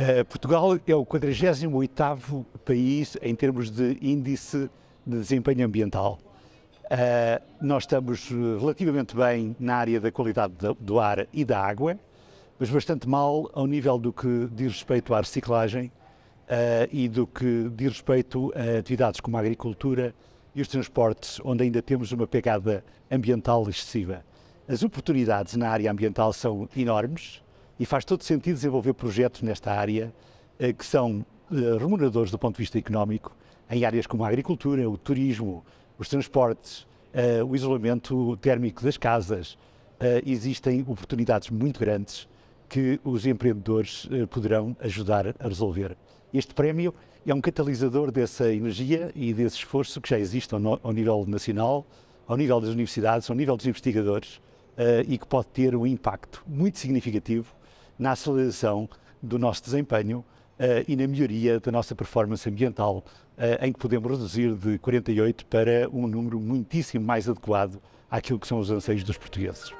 Uh, Portugal é o 48º país em termos de índice de desempenho ambiental. Uh, nós estamos eh, relativamente bem na área da qualidade do ar e da água, mas bastante mal ao nível do que diz respeito à reciclagem uh, e do que diz respeito a atividades como a agricultura e os transportes, onde ainda temos uma pegada ambiental excessiva. As oportunidades na área ambiental são enormes, e faz todo sentido desenvolver projetos nesta área eh, que são eh, remuneradores do ponto de vista económico, em áreas como a agricultura, o turismo, os transportes, eh, o isolamento térmico das casas. Existem oportunidades muito grandes que os empreendedores poderão ajudar a resolver. Este prémio é um catalisador dessa energia e desse esforço que já existe ao, nível nacional, ao nível das universidades, ao nível dos investigadores e que pode ter um impacto muito significativo na aceleração do nosso desempenho Uh, e na melhoria da nossa performance ambiental, uh, em que podemos reduzir de 48 para um número muitíssimo mais adequado àquilo que são os anseios dos portugueses.